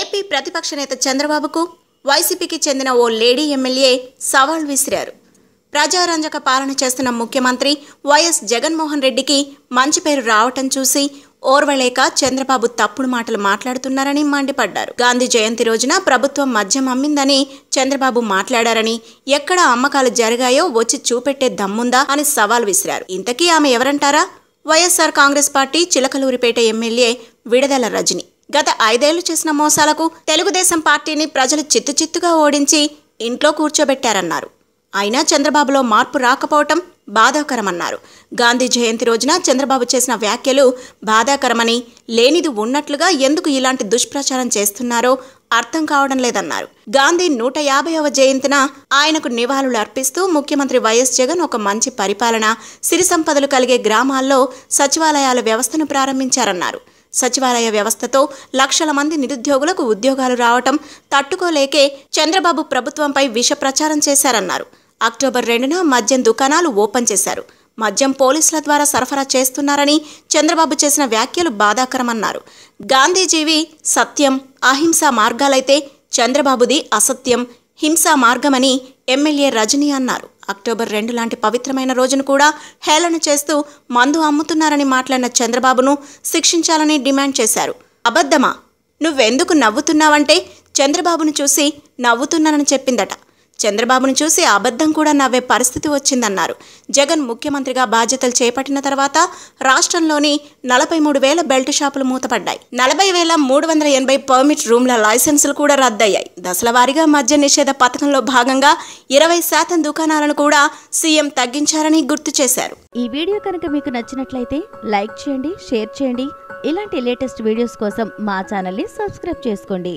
AP ప్రతిపక్ష నేత చంద్రబాబుకు వైసీపీకి చెందిన ఓ లేడీ ఎమ్మెల్యే సవాల్ విసిరారు ప్రజారంజక పాలన చేస్తున్న ముఖ్యమంత్రి వైఎస్ జగన్మోహన్ రెడ్డికి మంచి పేరు రావటం చూసి ఓర్వలేక చంద్రబాబు తప్పుడు మాటలు మాట్లాడుతున్నారని మండిపడ్డారు గాంధీ జయంతి రోజున ప్రభుత్వం మద్యం అమ్మిందని చంద్రబాబు మాట్లాడారని ఎక్కడ అమ్మకాలు జరిగాయో వచ్చి చూపెట్టే దమ్ముందా అని సవాల్ విసిరారు ఇంతకీ ఆమె ఎవరంటారా వైఎస్ఆర్ కాంగ్రెస్ పార్టీ చిలకలూరిపేట ఎమ్మెల్యే విడదల రజని గత ఐదేళ్లు చేసిన మోసాలకు తెలుగుదేశం పార్టీని ప్రజలు చిత్తుచిత్తుగా ఓడించి ఇంట్లో కూర్చోబెట్టారన్నారు అయినా చంద్రబాబులో మార్పు రాకపోవటం బాధాకరమన్నారు గాంధీ జయంతి రోజున చంద్రబాబు చేసిన వ్యాఖ్యలు బాధాకరమని లేనిది ఉన్నట్లుగా ఎందుకు ఇలాంటి దుష్ప్రచారం చేస్తున్నారో అర్థం కావడం లేదన్నారు గాంధీ నూట యాభైవ జయంతిన ఆయనకు నివాళులు అర్పిస్తూ ముఖ్యమంత్రి వైఎస్ జగన్ ఒక మంచి పరిపాలన సిరి సంపదలు కలిగే గ్రామాల్లో సచివాలయాల వ్యవస్థను ప్రారంభించారన్నారు సచివాలయ వ్యవస్థతో లక్షల మంది నిరుద్యోగులకు ఉద్యోగాలు రావటం తట్టుకోలేకే చంద్రబాబు ప్రభుత్వంపై విష ప్రచారం చేశారన్నారు అక్టోబర్ రెండున మద్యం దుకాణాలు ఓపెన్ చేశారు మద్యం పోలీసుల ద్వారా సరఫరా చేస్తున్నారని చంద్రబాబు చేసిన వ్యాఖ్యలు బాధాకరమన్నారు గాంధీజీవి సత్యం అహింస మార్గాలైతే చంద్రబాబుది అసత్యం హింసా మార్గమని ఎమ్మెల్యే రజనీ అన్నారు అక్టోబర్ రెండు లాంటి పవిత్రమైన రోజును కూడా హేళన చేస్తూ మందు అమ్ముతున్నారని మాట్లాడిన చంద్రబాబును శిక్షించాలని డిమాండ్ చేశారు అబద్ధమా నువ్వెందుకు నవ్వుతున్నావంటే చంద్రబాబును చూసి నవ్వుతున్నానని చెప్పిందట చంద్రబాబును చూసి అబద్ధం కూడా నవ్వే పరిస్థితి వచ్చిందన్నారు జగన్ ముఖ్యమంత్రిగా బాధ్యతలు చేపట్టిన తర్వాత రాష్ట్రంలోని నలభై మూడు వేల బెల్ట్ షాపులు మూతపడ్డాయి నలభై వేల మూడు వందల ఎనభై పర్మిట్ రూమ్ల లైసెన్సులు కూడా రద్దయ్యాయి దశలవారీగా మద్య నిషేధ పథకంలో భాగంగా ఇరవై శాతం దుకాణాలను కూడా సీఎం తగ్గించారని గుర్తు చేశారు ఈ వీడియో కనుక మీకు నచ్చినట్లయితే లైక్ చేయండి షేర్ చేయండి ఇలాంటి లేటెస్ట్ వీడియోస్ కోసం మా ని సబ్స్క్రైబ్ చేసుకోండి